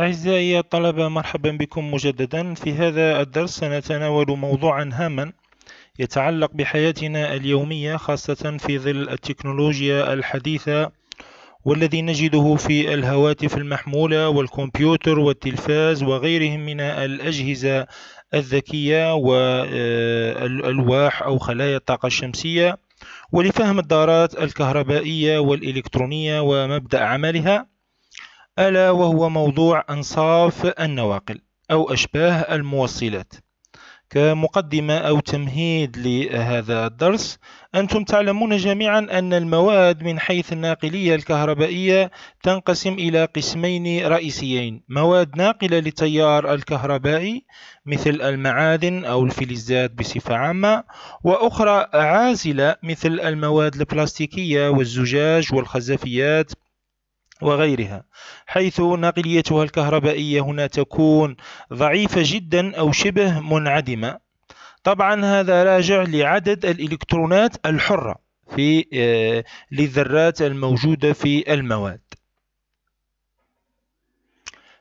أعزائي الطلبة مرحبا بكم مجددا في هذا الدرس سنتناول موضوعا هاما يتعلق بحياتنا اليومية خاصة في ظل التكنولوجيا الحديثة والذي نجده في الهواتف المحمولة والكمبيوتر والتلفاز وغيرهم من الأجهزة الذكية والألواح أو خلايا الطاقة الشمسية ولفهم الدارات الكهربائية والإلكترونية ومبدأ عملها ألا وهو موضوع أنصاف النواقل أو أشباه الموصلات كمقدمة أو تمهيد لهذا الدرس أنتم تعلمون جميعا أن المواد من حيث الناقلية الكهربائية تنقسم إلى قسمين رئيسيين مواد ناقلة للتيار الكهربائي مثل المعادن أو الفلزات بصفة عامة وأخرى عازلة مثل المواد البلاستيكية والزجاج والخزفيات وغيرها حيث نقليتها الكهربائية هنا تكون ضعيفة جدا أو شبه منعدمة طبعا هذا راجع لعدد الإلكترونات الحرة في آه، للذرات الموجودة في المواد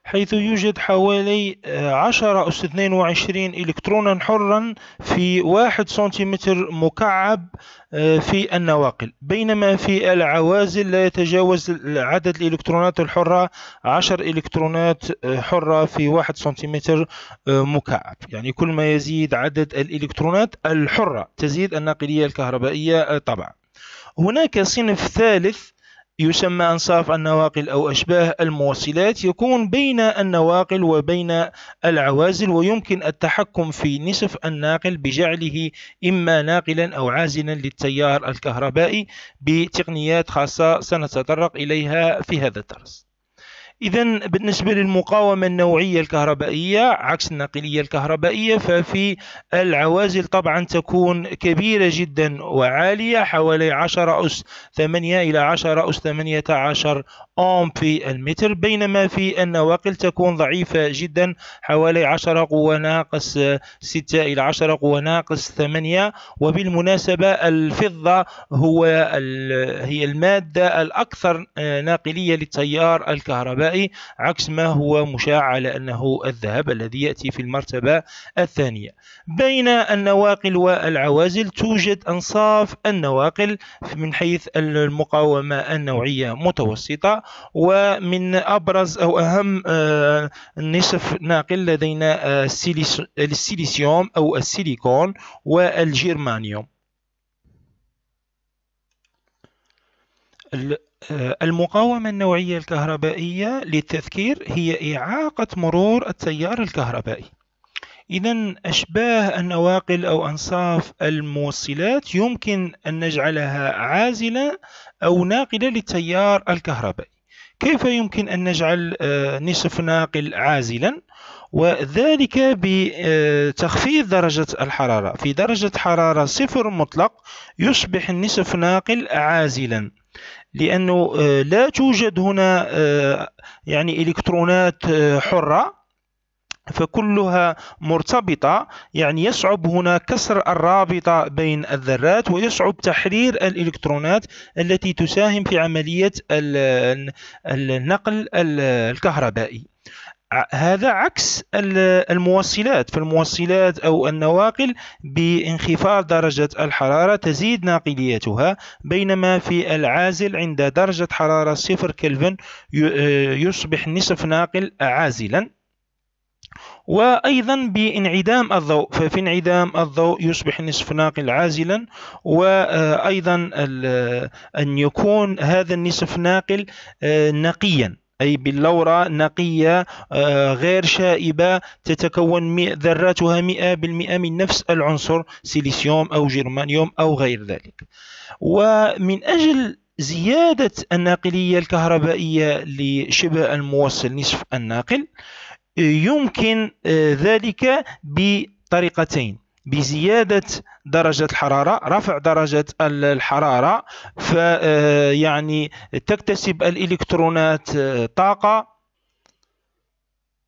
حيث يوجد حوالي 10 أس 22 إلكترونا حرا في 1 سنتيمتر مكعب آه، في النواقل بينما في العوازل لا يتجاوز عدد الإلكترونات الحرة 10 إلكترونات آه، حرة في 1 سنتيمتر آه، مكعب يعني كل ما يزيد عدد الإلكترونات الحرة تزيد الناقلية الكهربائية طبعا هناك صنف ثالث يسمى أنصاف النواقل أو أشباه الموصلات يكون بين النواقل وبين العوازل ويمكن التحكم في نصف الناقل بجعله إما ناقلا أو عازلا للتيار الكهربائي بتقنيات خاصة سنتطرق إليها في هذا الدرس إذا بالنسبة للمقاومة النوعية الكهربائية عكس النقلية الكهربائية ففي العوازل طبعا تكون كبيرة جدا وعالية حوالي 10 أس 8 إلى 10 أس 18 أوم في المتر بينما في النواقل تكون ضعيفة جدا حوالي 10 قوة ناقص 6 إلى 10 قوة ناقص 8 وبالمناسبة الفضة هو هي المادة الأكثر ناقلية للتيار الكهربائي عكس ما هو مشاع على أنه الذهب الذي يأتي في المرتبة الثانية بين النواقل والعوازل توجد أنصاف النواقل من حيث المقاومة النوعية متوسطة ومن أبرز أو أهم آه، نصف ناقل لدينا آه، السيليسيوم أو السيليكون والجيرمانيوم آه، المقاومة النوعية الكهربائية للتذكير هي إعاقة مرور التيار الكهربائي إذا أشباه النواقل أو أنصاف الموصلات يمكن أن نجعلها عازلة أو ناقلة للتيار الكهربائي كيف يمكن أن نجعل آه، نصف ناقل عازلا وذلك بتخفيض آه، درجة الحرارة في درجة حرارة صفر مطلق يصبح النصف ناقل عازلا لأنه آه، لا توجد هنا يعني إلكترونات حرة فكلها مرتبطة يعني يصعب هنا كسر الرابطة بين الذرات ويصعب تحرير الإلكترونات التي تساهم في عملية النقل الكهربائي هذا عكس الموصلات فالموصلات أو النواقل بانخفاض درجة الحرارة تزيد ناقليتها بينما في العازل عند درجة حرارة صفر كلفن يصبح نصف ناقل عازلا وأيضا بانعدام الضوء ففي انعدام الضوء يصبح نصف ناقل عازلا وأيضا أن يكون هذا النصف ناقل آه، نقيا أي باللورة نقية آه، غير شائبة تتكون ذراتها 100% من نفس العنصر سيليسيوم أو جرمانيوم أو غير ذلك ومن أجل زيادة الناقلية الكهربائية لشبه الموصل نصف الناقل يمكن آه، ذلك بطريقتين بزيادة درجة الحرارة رفع درجة الحرارة فيعني آه، تكتسب الإلكترونات آه، طاقة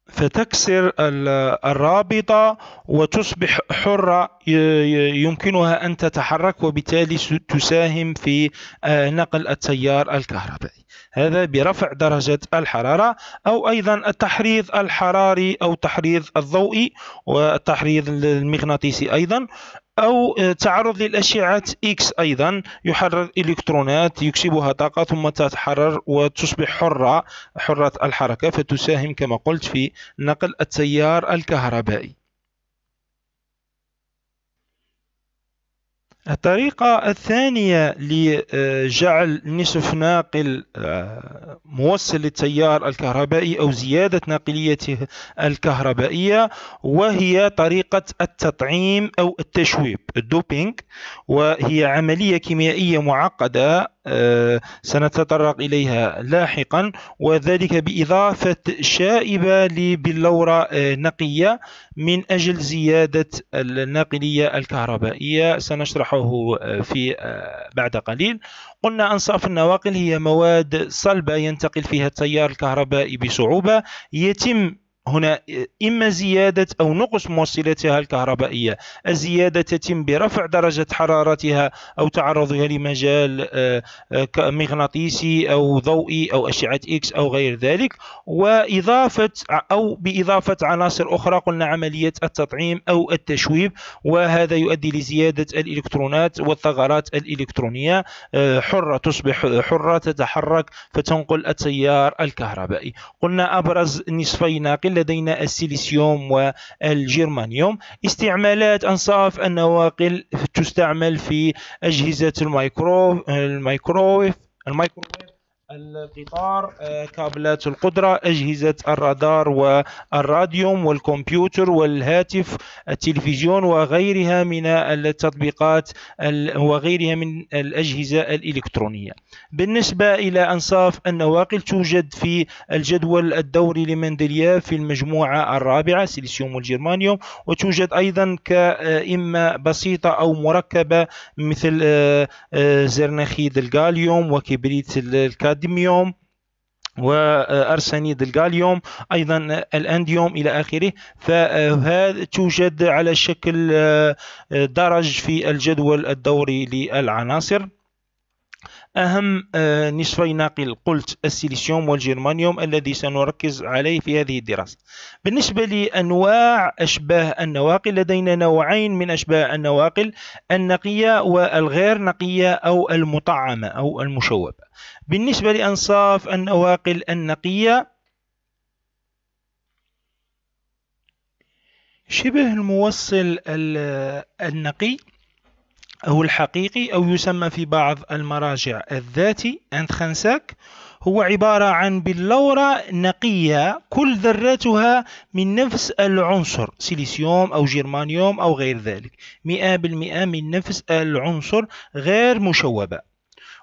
فتكسر الرابطة وتصبح حرة يمكنها أن تتحرك وبالتالي تساهم في نقل التيار الكهربائي هذا برفع درجة الحرارة أو أيضا التحريض الحراري أو التحريض الضوئي والتحريض المغناطيسي أيضا أو تعرض للأشعة إكس أيضا يحرر إلكترونات يكسبها طاقة ثم تتحرر وتصبح حرة حرة الحركة فتساهم كما قلت في نقل التيار الكهربائي الطريقة الثانية لجعل نصف ناقل آه، موصل للتيار الكهربائي أو زيادة ناقليته الكهربائية وهي طريقة التطعيم أو التشويب الدوبينج وهي عملية كيميائية معقدة سنتطرق إليها لاحقا وذلك بإضافة شائبة لبلورة آه، نقية من أجل زيادة الناقلية الكهربائية سنشرحه آه، في آه، بعد قليل قلنا أنصاف النواقل هي مواد صلبة ينتقل فيها التيار الكهربائي بصعوبة يتم هنا إما زيادة أو نقص موصلاتها الكهربائية الزيادة تتم برفع درجة حرارتها أو تعرضها لمجال آه، آه، مغناطيسي أو ضوئي أو أشعة إكس أو غير ذلك وإضافة أو بإضافة عناصر أخرى قلنا عملية التطعيم أو التشويب وهذا يؤدي لزيادة الإلكترونات والثغرات الإلكترونية آه، حرة تصبح حرة تتحرك فتنقل التيار الكهربائي قلنا أبرز نصفي ناقل لدينا السيليسيوم والجرمانيوم استعمالات أنصاف النواقل تستعمل في أجهزة المايكرو المايكرويف الميكرويف القطار آه، كابلات القدرة أجهزة الرادار والراديوم والكمبيوتر والهاتف التلفزيون وغيرها من التطبيقات وغيرها من الأجهزة الإلكترونية بالنسبة إلى أنصاف النواقل توجد في الجدول الدوري لمندلياف في المجموعة الرابعة سيليسيوم والجرمانيوم وتوجد أيضا كإما بسيطة أو مركبة مثل آه، آه، زرنخيد الغاليوم وكبريت الكاد الكادميوم وارسنيد الغاليوم ايضا الانديوم الى اخره فهذا توجد على شكل آه، آه، درج في الجدول الدوري للعناصر أهم آه، نصفي ناقل قلت السيليسيوم والجرمانيوم الذي سنركز عليه في هذه الدراسة بالنسبة لأنواع أشباه النواقل لدينا نوعين من أشباه النواقل النقية والغير نقية أو المطعمة أو المشوبة بالنسبة لأنصاف النواقل النقية شبه الموصل النقي أو الحقيقي أو يسمى في بعض المراجع الذاتي أنتخنساك هو عبارة عن بلورة نقية كل ذراتها من نفس العنصر سيليسيوم أو جرمانيوم أو غير ذلك مئة بالمئة من نفس العنصر غير مشوبة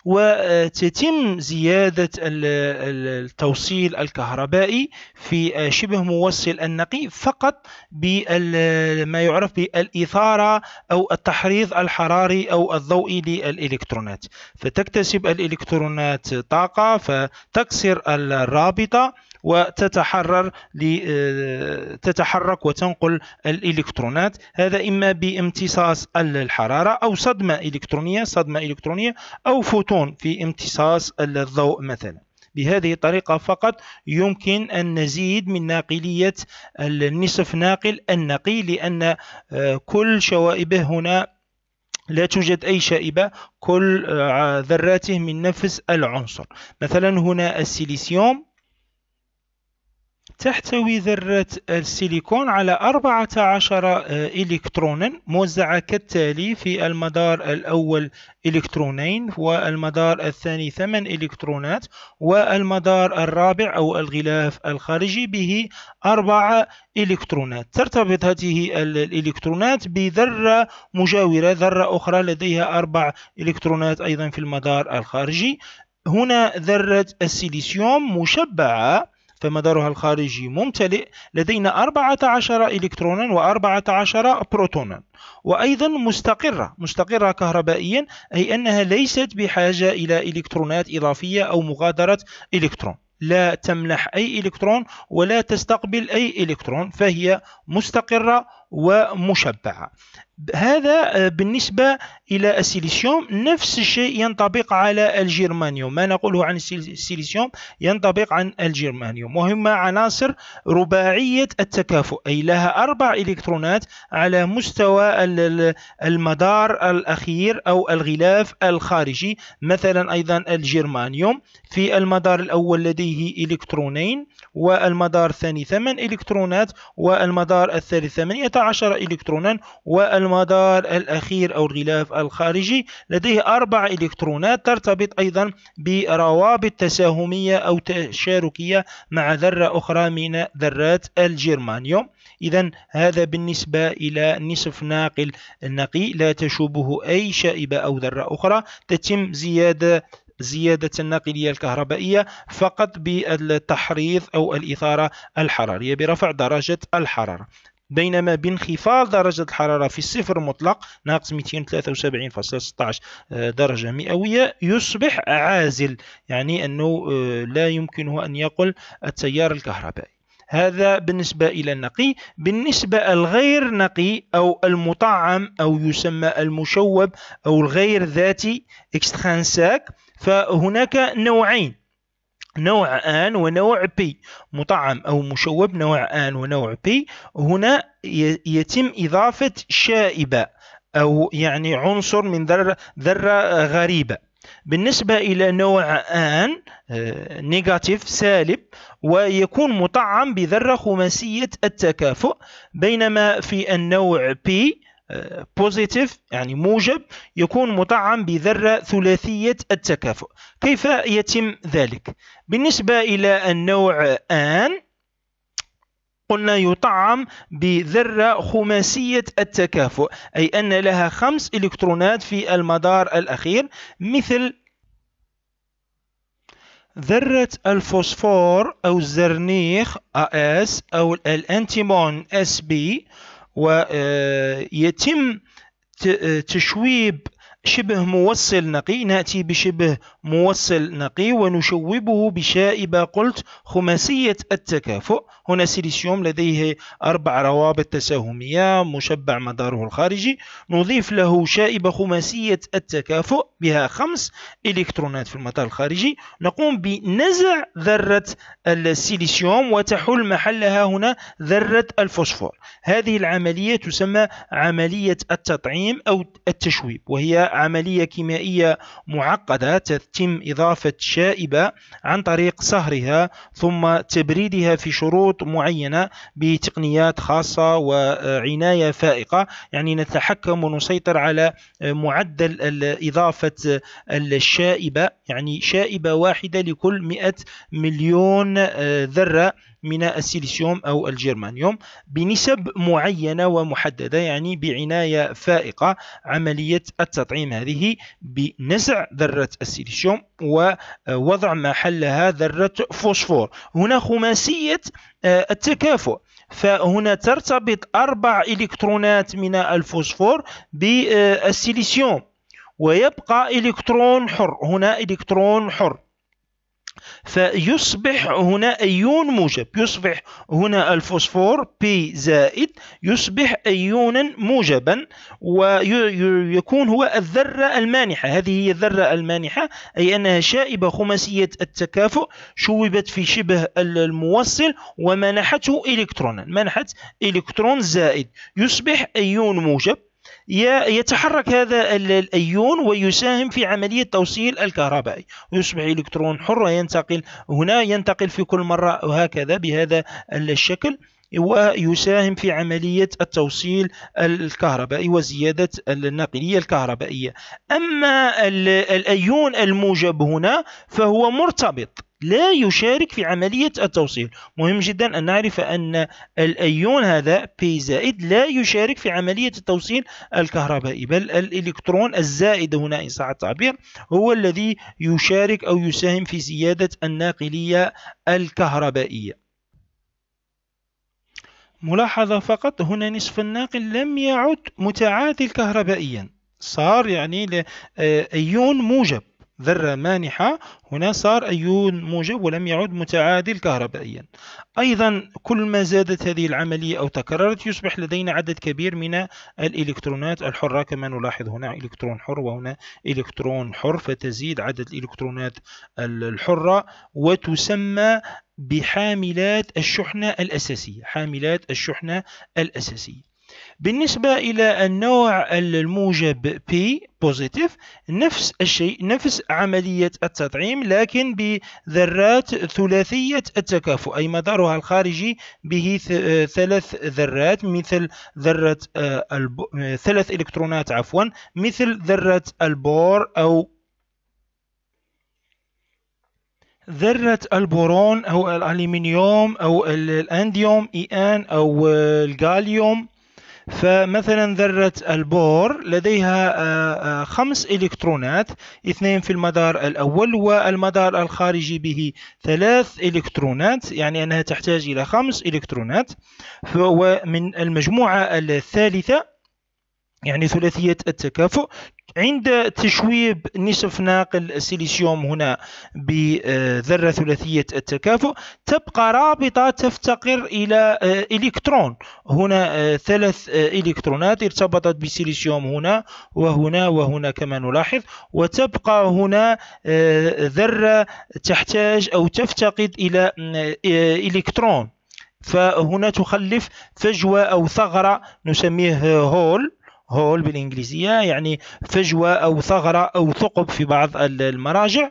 وتتم زيادة التوصيل الكهربائي في آه، شبه موصل النقي فقط بما يعرف بالإثارة أو التحريض الحراري أو الضوئي للإلكترونات فتكتسب الإلكترونات طاقة فتكسر الرابطة وتتحرر آه، تتحرك وتنقل الالكترونات هذا اما بامتصاص الحراره او صدمه الكترونيه صدمه الكترونيه او فوتون في امتصاص الضوء مثلا بهذه الطريقة فقط يمكن أن نزيد من ناقلية النصف ناقل النقي لأن آه، كل شوائبه هنا لا توجد أي شائبة كل آه، ذراته من نفس العنصر مثلا هنا السيليسيوم تحتوي ذرة السيليكون على 14 إلكترونا موزعة كالتالي في المدار الأول إلكترونين والمدار الثاني 8 إلكترونات والمدار الرابع أو الغلاف الخارجي به 4 إلكترونات ترتبط هذه الإلكترونات بذرة مجاورة ذرة أخرى لديها أربع إلكترونات أيضا في المدار الخارجي هنا ذرة السيليسيوم مشبعة فمدارها الخارجي ممتلئ لدينا 14 إلكترونا و14 بروتونا وأيضا مستقرة مستقرة كهربائيا أي أنها ليست بحاجة إلى إلكترونات إضافية أو مغادرة إلكترون لا تمنح أي إلكترون ولا تستقبل أي إلكترون فهي مستقرة ومشبعة هذا آه، بالنسبة إلى السيليسيوم نفس الشيء ينطبق على الجرمانيوم ما نقوله عن السيليسيوم ينطبق عن الجرمانيوم وهما عناصر رباعية التكافؤ أي لها أربع إلكترونات على مستوى المدار الأخير أو الغلاف الخارجي مثلا أيضا الجرمانيوم في المدار الأول لديه إلكترونين والمدار الثاني ثمان إلكترونات والمدار الثالث 18 إلكترونا والمدار المدار الأخير أو الغلاف الخارجي لديه أربع إلكترونات ترتبط أيضا بروابط تساهمية أو تشاركية مع ذرة أخرى من ذرات الجرمانيوم إذا هذا بالنسبة إلى نصف ناقل نقي لا تشوبه أي شائبة أو ذرة أخرى تتم زيادة زيادة الناقلية الكهربائية فقط بالتحريض أو الإثارة الحرارية برفع درجة الحرارة بينما بانخفاض درجة الحرارة في الصفر المطلق ناقص 273.16 آه، درجة مئوية يصبح عازل يعني أنه آه، لا يمكنه أن يقل التيار الكهربائي هذا بالنسبة إلى النقي بالنسبة الغير نقي أو المطعم أو يسمى المشوب أو الغير ذاتي فهناك نوعين نوع آن ونوع بي مطعم أو مشوب نوع آن ونوع بي هنا يتم إضافة شائبة أو يعني عنصر من ذرة, ذرة غريبة بالنسبة إلى نوع آن نيجاتيف آه، سالب ويكون مطعم بذرة خماسية التكافؤ بينما في النوع بي بوزيتيف يعني موجب يكون مطعم بذرة ثلاثية التكافؤ كيف يتم ذلك؟ بالنسبة إلى النوع آن قلنا يطعم بذرة خماسية التكافؤ أي أن لها خمس إلكترونات في المدار الأخير مثل ذرة الفوسفور أو الزرنيخ AS أو الأنتيمون SB ويتم تشويب شبه موصل نقي نأتي بشبه موصل نقي ونشوبه بشائبة قلت خماسية التكافؤ هنا سيليسيوم لديه أربع روابط تساهمية مشبع مداره الخارجي نضيف له شائبة خماسية التكافؤ بها خمس إلكترونات في المدار الخارجي نقوم بنزع ذرة السيليسيوم وتحل محلها هنا ذرة الفوسفور هذه العملية تسمى عملية التطعيم أو التشويب وهي عملية كيميائية معقدة تتم إضافة شائبة عن طريق صهرها ثم تبريدها في شروط معينة بتقنيات خاصة وعناية فائقة يعني نتحكم ونسيطر على معدل إضافة الشائبة يعني شائبة واحدة لكل 100 مليون ذرة من السيليسيوم أو الجرمانيوم بنسب معينة ومحددة يعني بعناية فائقة عملية التطعيم هذه بنزع ذرة السيليسيوم ووضع محلها ذرة فوسفور هنا خماسية آه، التكافؤ فهنا ترتبط أربع إلكترونات من الفوسفور بالسيليسيوم ويبقى إلكترون حر هنا إلكترون حر فيصبح هنا أيون موجب يصبح هنا الفوسفور بي زائد يصبح أيونا موجبا ويكون هو الذرة المانحة هذه هي الذرة المانحة أي أنها شائبة خماسية التكافؤ شوبت في شبه الموصل ومنحته إلكترونا منحت إلكترون زائد يصبح أيون موجب يتحرك هذا الايون ويساهم في عمليه توصيل الكهربائي ويصبح الكترون حر ينتقل هنا ينتقل في كل مره وهكذا بهذا الشكل ويساهم في عملية التوصيل الكهربائي وزيادة النقلية الكهربائية أما الأيون الموجب هنا فهو مرتبط لا يشارك في عملية التوصيل مهم جدا أن نعرف أن الأيون هذا بي زائد لا يشارك في عملية التوصيل الكهربائي بل الإلكترون الزائد هنا إن صح التعبير هو الذي يشارك أو يساهم في زيادة الناقلية الكهربائية ملاحظة فقط هنا نصف الناقل لم يعد متعادل كهربائيا صار يعني آه، أيون موجب ذرة مانحة هنا صار أيون موجب ولم يعد متعادل كهربائيا أيضا كل ما زادت هذه العملية أو تكررت يصبح لدينا عدد كبير من الإلكترونات الحرة كما نلاحظ هنا إلكترون حر وهنا إلكترون حر فتزيد عدد الإلكترونات الحرة وتسمى بحاملات الشحنة الأساسية حاملات الشحنة الأساسية بالنسبة إلى النوع الموجب P بوزيتيف نفس الشيء نفس عملية التطعيم لكن بذرات ثلاثية التكافؤ أي مدارها الخارجي به ثلاث ذرات مثل ذرة آه، الب... ثلاث إلكترونات عفوا مثل ذرة البور أو ذرة البورون أو الألمنيوم أو الأنديوم إي أن أو الغاليوم فمثلا ذرة البور لديها آه، آه، خمس إلكترونات اثنين في المدار الأول والمدار الخارجي به ثلاث إلكترونات يعني أنها تحتاج إلى خمس إلكترونات ومن المجموعة الثالثة يعني ثلاثية التكافؤ عند تشويب نصف ناقل سيليسيوم هنا بذرة ثلاثية التكافؤ تبقى رابطة تفتقر إلى آه، إلكترون هنا آه، ثلاث آه، إلكترونات ارتبطت بسيليسيوم هنا وهنا وهنا كما نلاحظ وتبقى هنا ذرة تحتاج أو تفتقد إلى إلكترون فهنا تخلف فجوة أو ثغرة نسميه هول هول بالإنجليزية يعني فجوة أو ثغرة أو ثقب في بعض المراجع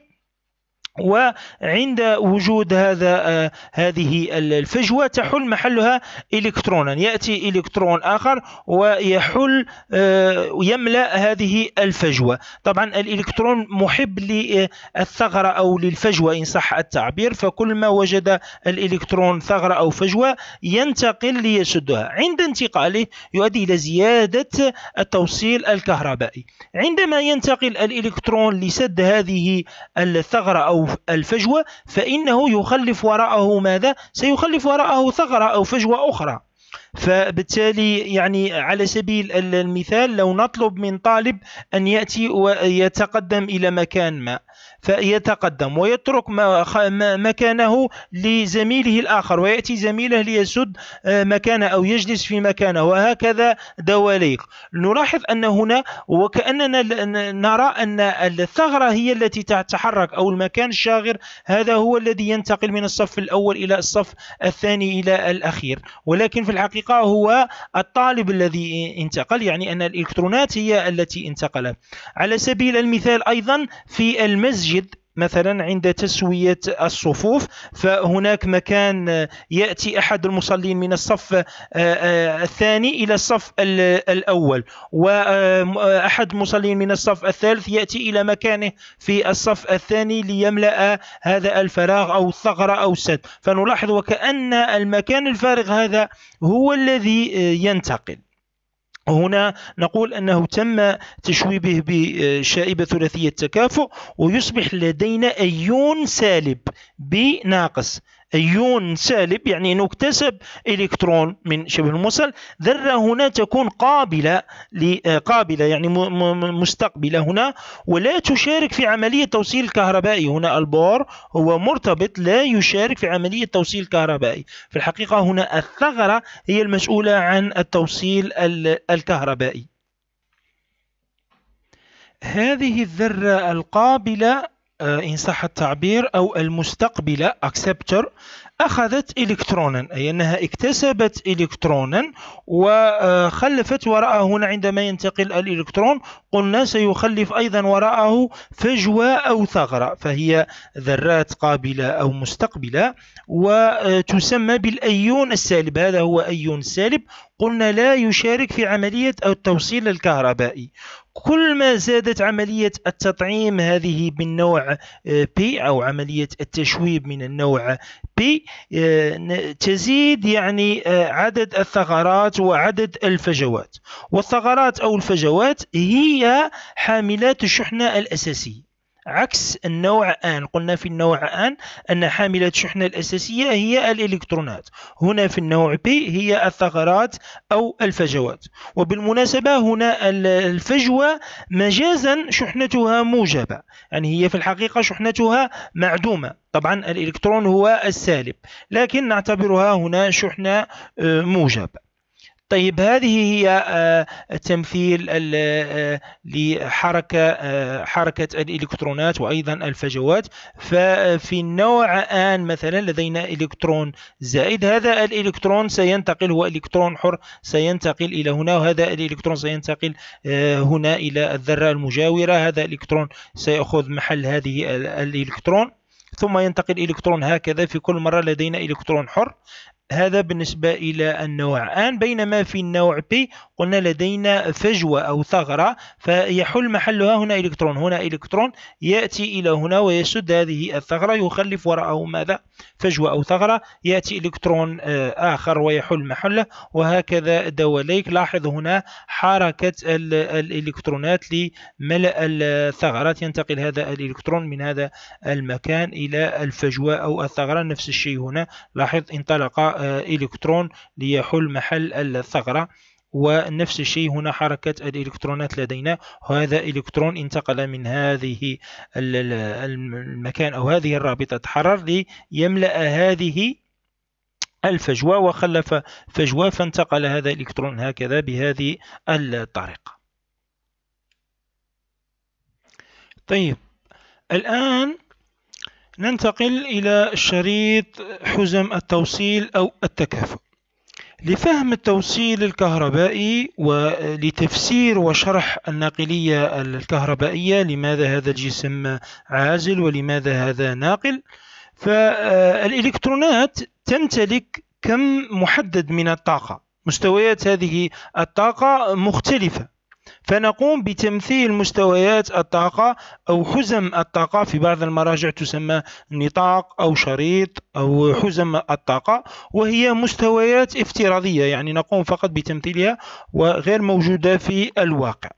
وعند وجود هذا آه، هذه الفجوة تحل محلها إلكترونا يأتي إلكترون آخر ويحل آه، يملأ هذه الفجوة طبعا الإلكترون محب للثغرة أو للفجوة إن صح التعبير فكل ما وجد الإلكترون ثغرة أو فجوة ينتقل ليسدها عند انتقاله يؤدي إلى زيادة التوصيل الكهربائي عندما ينتقل الإلكترون لسد هذه الثغرة أو الفجوة فإنه يخلف وراءه ماذا؟ سيخلف وراءه ثغرة أو فجوة أخرى فبالتالي يعني على سبيل المثال لو نطلب من طالب أن يأتي ويتقدم إلى مكان ما فيتقدم ويترك مكانه لزميله الآخر ويأتي زميله ليسد آه، مكانه أو يجلس في مكانه وهكذا دواليق نلاحظ أن هنا وكأننا نرى أن الثغرة هي التي تتحرك أو المكان الشاغر هذا هو الذي ينتقل من الصف الأول إلى الصف الثاني إلى الأخير ولكن في الحقيقة هو الطالب الذي انتقل يعني أن الإلكترونات هي التي انتقلت على سبيل المثال أيضا في المسجد المسجد مثلا عند تسوية الصفوف فهناك مكان يأتي أحد المصلين من الصف آه، آه، الثاني إلى الصف الأول وأحد المصلين من الصف الثالث يأتي إلى مكانه في الصف الثاني ليملأ هذا الفراغ أو الثغرة أو السد فنلاحظ وكأن المكان الفارغ هذا هو الذي آه، ينتقل هنا نقول أنه تم تشويبه بشائبة ثلاثية التكافؤ ويصبح لدينا أيون سالب بناقص أيون سالب يعني أنه اكتسب إلكترون من شبه الموصل ذرة هنا تكون قابلة آه، قابلة يعني مستقبلة هنا ولا تشارك في عملية توصيل الكهربائي هنا البور هو مرتبط لا يشارك في عملية توصيل الكهربائي في الحقيقة هنا الثغرة هي المسؤولة عن التوصيل الكهربائي هذه الذرة القابلة آه، إن صح التعبير أو المستقبلة أكسبتر أخذت إلكترونا أي أنها اكتسبت إلكترونا وخلفت وراءه هنا عندما ينتقل الإلكترون قلنا سيخلف أيضا وراءه فجوة أو ثغرة فهي ذرات قابلة أو مستقبلة وتسمى بالأيون السالب هذا هو أيون سالب قلنا لا يشارك في عملية التوصيل الكهربائي كل ما زادت عملية التطعيم هذه من نوع آه، بي أو عملية التشويب من النوع بي آه، تزيد يعني آه، عدد الثغرات وعدد الفجوات والثغرات أو الفجوات هي حاملات الشحنة الأساسية عكس النوع ان قلنا في النوع ان ان حامله الشحنه الاساسيه هي الالكترونات هنا في النوع بي هي الثغرات او الفجوات وبالمناسبه هنا الفجوه مجازا شحنتها موجبه يعني هي في الحقيقه شحنتها معدومه طبعا الالكترون هو السالب لكن نعتبرها هنا شحنه آه، موجبه طيب هذه هي آه، تمثيل آه، لحركة آه، حركة الإلكترونات وأيضا الفجوات ففي النوع آن مثلا لدينا إلكترون زائد هذا الإلكترون سينتقل هو إلكترون حر سينتقل إلى هنا وهذا الإلكترون سينتقل هنا إلى الذرة المجاورة هذا الإلكترون سيأخذ محل هذه الإلكترون ثم ينتقل الكترون هكذا في كل مره لدينا الكترون حر هذا بالنسبة إلى النوع آن بينما في النوع P قلنا لدينا فجوة أو ثغرة فيحل محلها هنا إلكترون هنا إلكترون يأتي إلى هنا ويسد هذه الثغرة يخلف وراءه ماذا فجوة أو ثغرة يأتي إلكترون آه، آخر ويحل محله وهكذا دواليك لاحظ هنا حركة الإلكترونات لملأ الثغرات ينتقل هذا الإلكترون من هذا المكان إلى الفجوة أو الثغرة نفس الشيء هنا لاحظ انطلق إلكترون ليحل محل الثغرة ونفس الشيء هنا حركة الإلكترونات لدينا هذا إلكترون انتقل من هذه المكان أو هذه الرابطة تحرر ليملأ هذه الفجوة وخلف فجوة فانتقل هذا الإلكترون هكذا بهذه الطريقة طيب الآن ننتقل إلى شريط حزم التوصيل أو التكافؤ لفهم التوصيل الكهربائي ولتفسير وشرح الناقلية الكهربائية لماذا هذا الجسم عازل ولماذا هذا ناقل فالإلكترونات تمتلك كم محدد من الطاقة مستويات هذه الطاقة مختلفة فنقوم بتمثيل مستويات الطاقة أو حزم الطاقة في بعض المراجع تسمى نطاق أو شريط أو حزم الطاقة وهي مستويات افتراضية يعني نقوم فقط بتمثيلها وغير موجودة في الواقع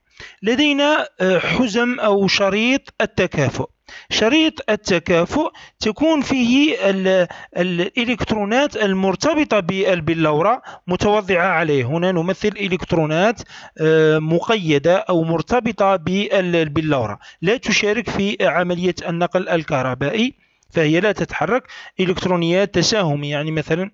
لدينا آه، حزم أو شريط التكافؤ شريط التكافؤ تكون فيه الإلكترونات المرتبطة بالبلورة متوضعة عليه هنا نمثل إلكترونات آه، مقيدة أو مرتبطة بالبلورة لا تشارك في عملية النقل الكهربائي فهي لا تتحرك إلكترونيات تساهم يعني مثلا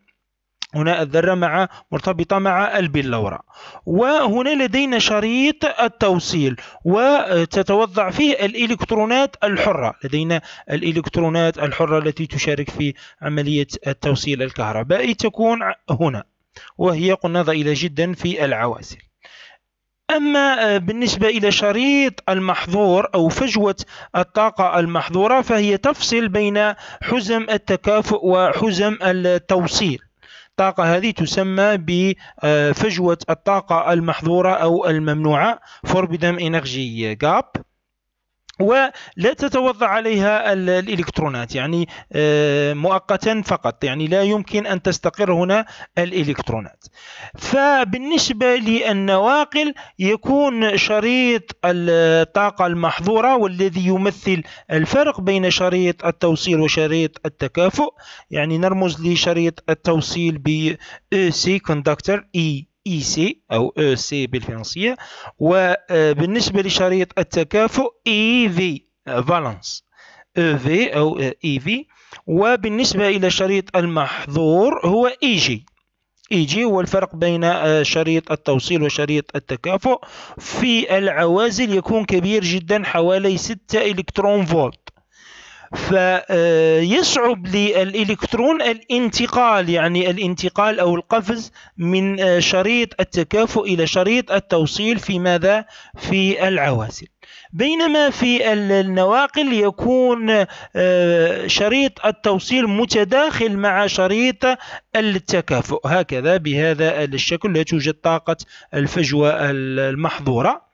هنا الذرة مع مرتبطة مع البلورة وهنا لدينا شريط التوصيل وتتوضع فيه الإلكترونات الحرة لدينا الإلكترونات الحرة التي تشارك في عملية التوصيل الكهربائي تكون هنا وهي قلنا ضئيلة جدا في العواسل أما بالنسبة إلى شريط المحظور أو فجوة الطاقة المحظورة فهي تفصل بين حزم التكافؤ وحزم التوصيل الطاقة هذه تسمى بفجوة الطاقة المحظورة أو الممنوعة Forbidden Energy Gap ولا تتوضع عليها الالكترونات يعني آه، مؤقتا فقط يعني لا يمكن ان تستقر هنا الالكترونات فبالنسبه للنواقل يكون شريط الطاقه المحظوره والذي يمثل الفرق بين شريط التوصيل وشريط التكافؤ يعني نرمز لشريط التوصيل ب آه، سي كوندكتر اي e. اي e سي او او e سي بالفرنسيه وبالنسبه آه، لشريط التكافؤ اي في فالانس او في او اي في وبالنسبه الى شريط المحظور هو اي جي اي جي هو الفرق بين آه، شريط التوصيل وشريط التكافؤ في العوازل يكون كبير جدا حوالي 6 الكترون فولت فيصعب للإلكترون الانتقال يعني الانتقال أو القفز من آه، شريط التكافؤ إلى شريط التوصيل في ماذا؟ في العواسل بينما في النواقل يكون آه، شريط التوصيل متداخل مع شريط التكافؤ هكذا بهذا الشكل لا توجد طاقة الفجوة المحظورة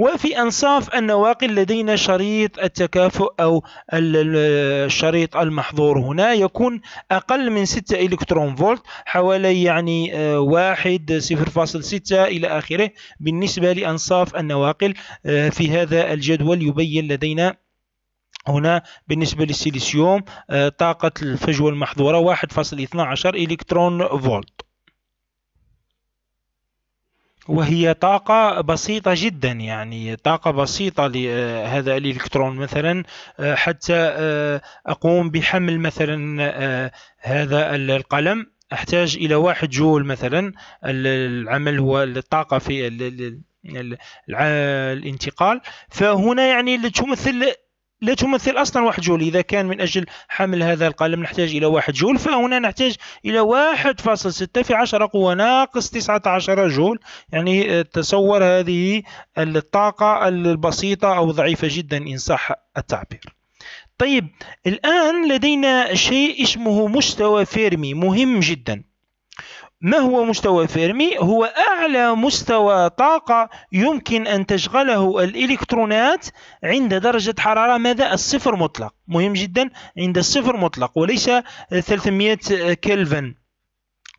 وفي أنصاف النواقل لدينا شريط التكافؤ أو الشريط المحظور هنا يكون أقل من 6 إلكترون فولت حوالي يعني آه، واحد 0.6 إلى آخره بالنسبة لأنصاف النواقل آه، في هذا الجدول يبين لدينا هنا بالنسبة للسيليسيوم آه، طاقة الفجوة المحظورة 1.12 إلكترون فولت وهي طاقة بسيطة جدا يعني طاقة بسيطة لهذا آه، الإلكترون مثلا آه، حتى آه، أقوم بحمل مثلا هذا القلم أحتاج إلى واحد جول مثلا العمل هو الطاقة في الانتقال فهنا يعني تمثل لا تمثل اصلا واحد جول اذا كان من اجل حمل هذا القلم نحتاج الى واحد جول فهنا نحتاج الى واحد فاصل ستة في عشرة قوة ناقص تسعة عشر جول يعني آه، تصور هذه الطاقة البسيطة او ضعيفة جدا ان صح التعبير طيب الان لدينا شيء اسمه مستوى فيرمي مهم جدا ما هو مستوى فيرمي؟ هو أعلى مستوى طاقة يمكن أن تشغله الإلكترونات عند درجة حرارة ماذا؟ الصفر مطلق مهم جدا عند الصفر مطلق وليس 300 كلفن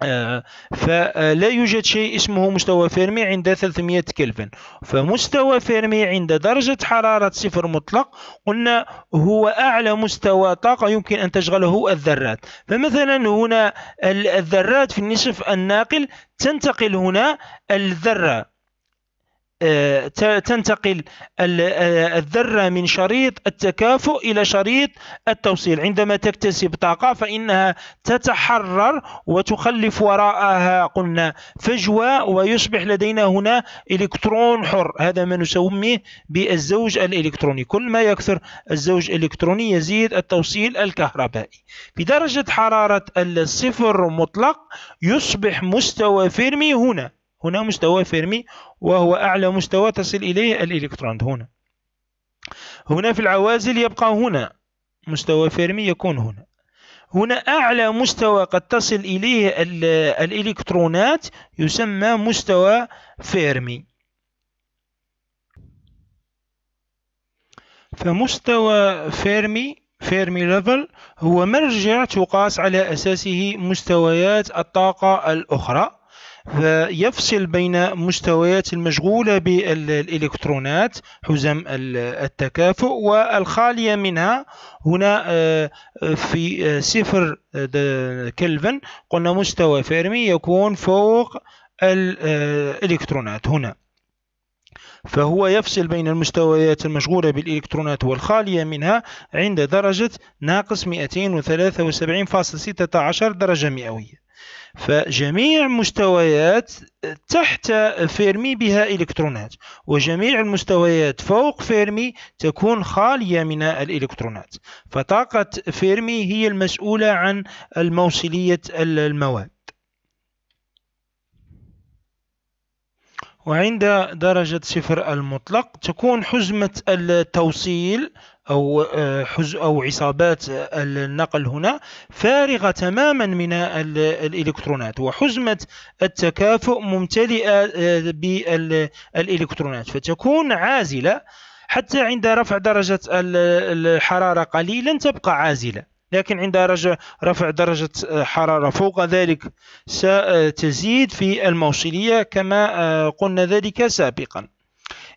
آه، فلا يوجد شيء اسمه مستوى فيرمي عند 300 كلفن فمستوى فيرمي عند درجة حرارة صفر مطلق قلنا هو أعلى مستوى طاقة يمكن أن تشغله الذرات فمثلا هنا الذرات في النصف الناقل تنتقل هنا الذرة آه، تنتقل آه، الذرة من شريط التكافؤ إلى شريط التوصيل عندما تكتسب طاقة فإنها تتحرر وتخلف وراءها قلنا فجوة ويصبح لدينا هنا إلكترون حر هذا ما نسميه بالزوج الإلكتروني كل ما يكثر الزوج الإلكتروني يزيد التوصيل الكهربائي بدرجة حرارة الصفر مطلق يصبح مستوى فيرمي هنا هنا مستوى فيرمي وهو أعلى مستوى تصل إليه الإلكترون هنا هنا في العوازل يبقى هنا مستوى فيرمي يكون هنا هنا أعلى مستوى قد تصل إليه الإلكترونات يسمى مستوى فيرمي فمستوى فيرمي فيرمي ليفل هو مرجع تقاس على أساسه مستويات الطاقة الأخرى يفصل بين مستويات المشغولة بالإلكترونات حزم التكافؤ والخالية منها هنا آه، في آه، صفر آه، كلفن قلنا مستوى فيرمي يكون فوق الإلكترونات هنا فهو يفصل بين المستويات المشغولة بالإلكترونات والخالية منها عند درجة ناقص 273.16 درجة مئوية فجميع مستويات تحت فيرمي بها إلكترونات وجميع المستويات فوق فيرمي تكون خالية من الإلكترونات فطاقة فيرمي هي المسؤولة عن الموصلية المواد وعند درجة صفر المطلق تكون حزمة التوصيل أو آه، حز أو عصابات آه، النقل هنا فارغة تماما من آه، الإلكترونات وحزمة التكافؤ ممتلئة بالإلكترونات فتكون عازلة حتى عند رفع درجة الحرارة قليلا تبقى عازلة لكن عند رفع درجة حرارة فوق ذلك ستزيد في الموصلية كما قلنا ذلك سابقا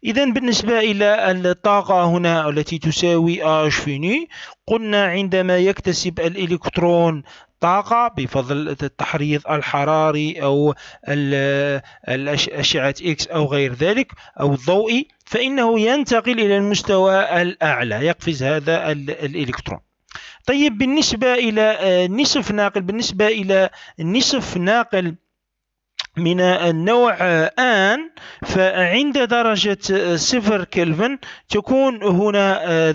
إذا بالنسبة إلى الطاقة هنا التي تساوي H آه فيني قلنا عندما يكتسب الإلكترون طاقة بفضل التحريض الحراري أو أشعة إكس أو غير ذلك أو الضوئي فإنه ينتقل إلى المستوى الأعلى يقفز هذا الإلكترون طيب بالنسبة إلى آه، نصف ناقل بالنسبة إلى نصف ناقل من النوع آن فعند درجة صفر كلفن تكون هنا آه،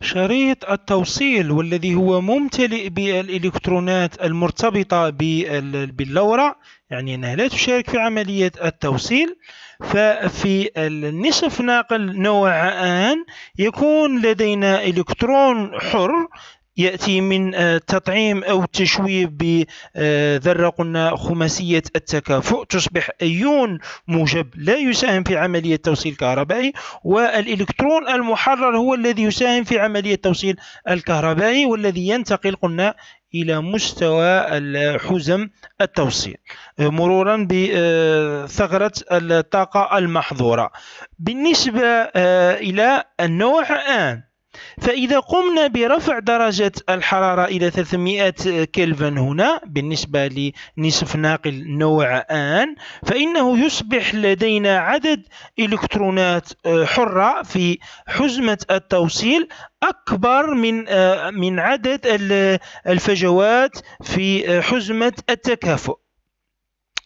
شريط التوصيل والذي هو ممتلئ بالإلكترونات المرتبطة باللورة يعني أنها لا تشارك في عملية التوصيل ففي النصف ناقل نوع آن يكون لدينا إلكترون حر ياتي من آه، تطعيم او التشويب بذره آه، قلنا خماسيه التكافؤ تصبح ايون موجب لا يساهم في عمليه توصيل الكهربائي والالكترون المحرر هو الذي يساهم في عمليه توصيل الكهربائي والذي ينتقل قلنا الى مستوى حزم التوصيل آه، مرورا بثغره الطاقه المحظوره بالنسبه الى النوع ان فإذا قمنا برفع درجة الحرارة إلى 300 كلفن هنا بالنسبة لنصف ناقل نوع آن فإنه يصبح لدينا عدد إلكترونات آه، حرة في حزمة التوصيل أكبر من آه، من عدد الفجوات في آه، حزمة التكافؤ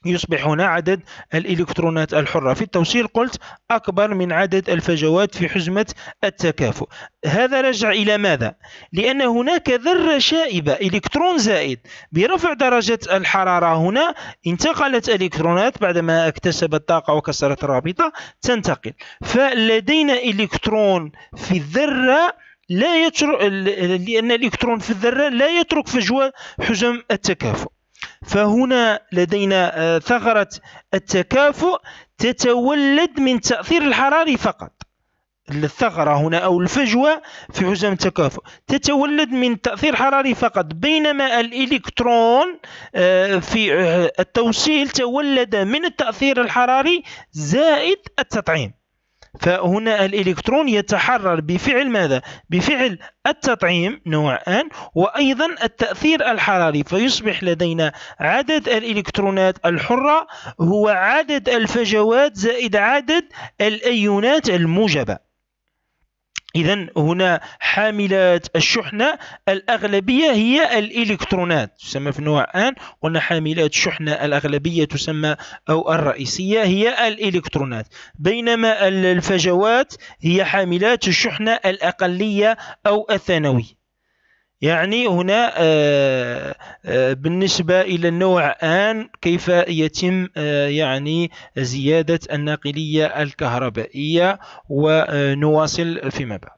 يصبحون عدد الإلكترونات الحرة في التوصيل قلت أكبر من عدد الفجوات في حزمة التكافؤ هذا رجع إلى ماذا؟ لأن هناك ذرة شائبة إلكترون زائد برفع درجة الحرارة هنا انتقلت الإلكترونات بعدما اكتسبت طاقة وكسرت الرابطة تنتقل فلدينا إلكترون في الذرة لا يترك لان الالكترون في الذره لا يترك فجوه حزم التكافؤ فهنا لدينا آه، ثغرة التكافؤ تتولد من تأثير الحراري فقط الثغرة هنا أو الفجوة في حزام التكافؤ تتولد من تأثير حراري فقط بينما الإلكترون آه، في آه، التوصيل تولد من التأثير الحراري زائد التطعيم فهنا الإلكترون يتحرر بفعل ماذا؟ بفعل التطعيم نوعا وأيضا التأثير الحراري فيصبح لدينا عدد الإلكترونات الحرة هو عدد الفجوات زائد عدد الأيونات الموجبة إذا هنا حاملات الشحنة الأغلبية هي الإلكترونات تسمى في نوع آن قلنا حاملات الشحنة الأغلبية تسمى أو الرئيسية هي الإلكترونات بينما الفجوات هي حاملات الشحنة الأقلية أو الثانوية يعني هنا آه، آه، بالنسبة إلى النوع آن كيف يتم آه، يعني زيادة الناقلية الكهربائية ونواصل فيما بعد